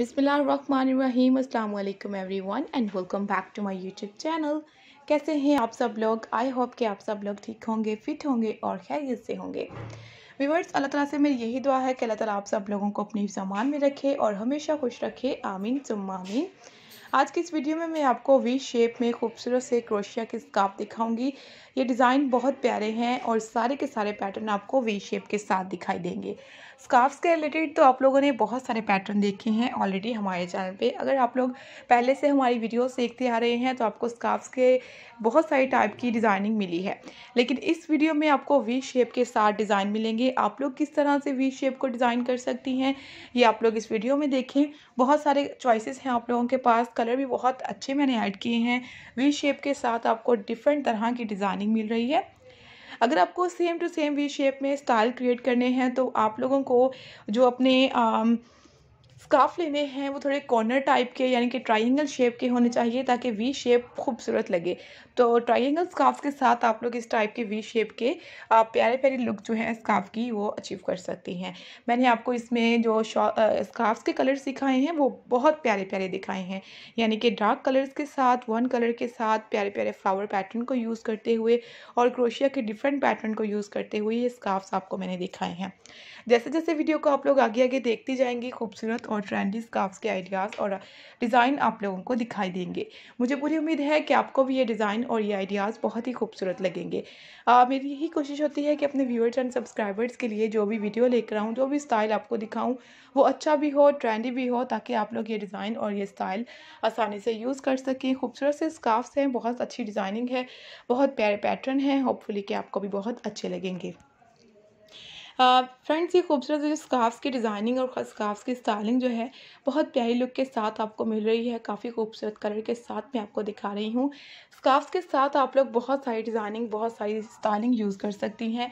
बिसमीम अल्लाम everyone and welcome back to my YouTube channel कैसे हैं आप सब लोग आई होप कि आप सब लोग ठीक होंगे फिट होंगे और खैरियत से होंगे व्यूवर्स अल्लाह ताला से मेरी यही दुआ है कि अल्लाह ताला आप सब लोगों को अपनी सामान में रखे और हमेशा खुश रखे आमीन सुम आमीन आज की इस वीडियो में मैं आपको वी शेप में खूबसूरत से क्रोशिया के स्काफ दिखाऊंगी ये डिज़ाइन बहुत प्यारे हैं और सारे के सारे पैटर्न आपको वी शेप के साथ दिखाई देंगे स्काफ्स के रिलेटेड तो आप लोगों ने बहुत सारे पैटर्न देखे हैं ऑलरेडी हमारे चैनल पे अगर आप लोग पहले से हमारी वीडियोस देखते आ रहे हैं तो आपको स्काफ्स के बहुत सारे टाइप की डिज़ाइनिंग मिली है लेकिन इस वीडियो में आपको वी शेप के साथ डिज़ाइन मिलेंगे आप लोग किस तरह से वी शेप को डिज़ाइन कर सकती हैं ये आप लोग इस वीडियो में देखें बहुत सारे चॉइसेस हैं आप लोगों के पास कलर भी बहुत अच्छे मैंने ऐड किए हैं वी शेप के साथ आपको डिफरेंट तरह की डिज़ाइनिंग मिल रही है अगर आपको same to same V shape में स्टाइल क्रिएट करने हैं तो आप लोगों को जो अपने स्काफ लेने हैं वो थोड़े कॉर्नर टाइप के यानी कि ट्राइंगल शेप के होने चाहिए ताकि वी शेप खूबसूरत लगे तो ट्राइंगल स्काफ के साथ आप लोग इस टाइप के वी शेप के प्यारे प्यारे लुक जो है स्काफ की वो अचीव कर सकती हैं मैंने आपको इसमें जो स्काफ्स के कलर्स दिखाए हैं वो बहुत प्यारे प्यारे दिखाए हैं यानी कि डार्क कलर्स के साथ वन कलर के साथ प्यारे प्यारे फ्लावर पैटर्न को यूज़ करते हुए और क्रोशिया के डिफरेंट पैटर्न को यूज़ करते हुए ये स्काफ्स आपको मैंने दिखाए हैं जैसे जैसे वीडियो को आप लोग आगे आगे देखते जाएंगे खूबसूरत और ट्रेंडी स्काफ्स के आइडियाज़ और डिज़ाइन आप लोगों को दिखाई देंगे मुझे पूरी उम्मीद है कि आपको भी ये डिज़ाइन और ये आइडियाज़ बहुत ही खूबसूरत लगेंगे आ, मेरी यही कोशिश होती है कि अपने व्यूअर्स एंड सब्सक्राइबर्स के लिए जो भी वीडियो लेकर आऊँ जो भी स्टाइल आपको दिखाऊँ वो अच्छा भी हो ट्रेंडी भी हो ताकि आप लोग ये डिज़ाइन और ये स्टाइल आसानी से यूज़ कर सकें खूबसूरत से स्काफ्स हैं बहुत अच्छी डिज़ाइनिंग है बहुत प्यारे पैटर्न हैं होपफुली कि आपको भी बहुत अच्छे लगेंगे फ्रेंड्स ये खूबसूरत जो स्काफ्स की डिज़ाइनिंग और स्काफ्स की स्टाइलिंग जो है बहुत प्यारी लुक के साथ आपको मिल रही है काफ़ी खूबसूरत कलर के साथ मैं आपको दिखा रही हूँ स्काफ्स के साथ आप लोग बहुत सारी डिज़ाइनिंग बहुत सारी स्टाइलिंग यूज़ कर सकती हैं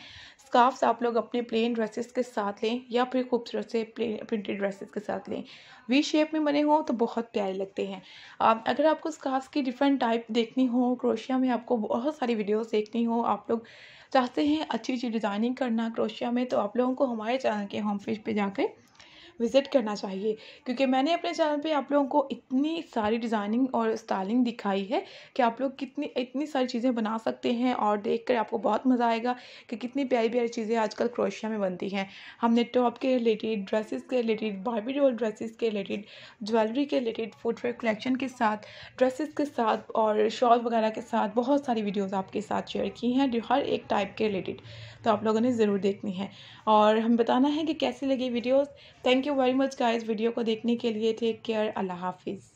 स्कार्फ्स आप लोग अपने प्लेन ड्रेसेस के साथ लें या फिर खूबसूरत से प्लेन प्रिंटेड ड्रेसेस के साथ लें वी शेप में बने हों तो बहुत प्यारे लगते हैं आप अगर आपको स्कार्फ्स की डिफरेंट टाइप देखनी हो क्रोशिया में आपको बहुत सारी वीडियोस देखनी हो आप लोग चाहते हैं अच्छी अच्छी डिज़ाइनिंग करना क्रोशिया में तो आप लोगों को हमारे चैनल के होम पेज पर जाकर विज़िट करना चाहिए क्योंकि मैंने अपने चैनल पे आप लोगों को इतनी सारी डिज़ाइनिंग और स्टाइलिंग दिखाई है कि आप लोग कितनी इतनी सारी चीज़ें बना सकते हैं और देख कर आपको बहुत मज़ा आएगा कि कितनी प्यारी प्यारी चीज़ें आजकल क्रोशिया में बनती हैं हमने टॉप के रिलेटेड ड्रेसेस के रिलेटेड बारबी डोल ड्रेसेस के रिलेटेड ज्वेलरी के रिलेटेड फुटवेयर कलेक्शन के साथ ड्रेसेस के साथ और शॉल वगैरह के साथ बहुत सारी वीडियोस आपके साथ शेयर की हैं हर एक टाइप के रिलेटेड तो आप लोगों ने ज़रूर देखनी है और हम बताना है कि कैसी लगी videos thank you thank you very much guys video को देखने के लिए टेक केयर अल्लाह हाफिज़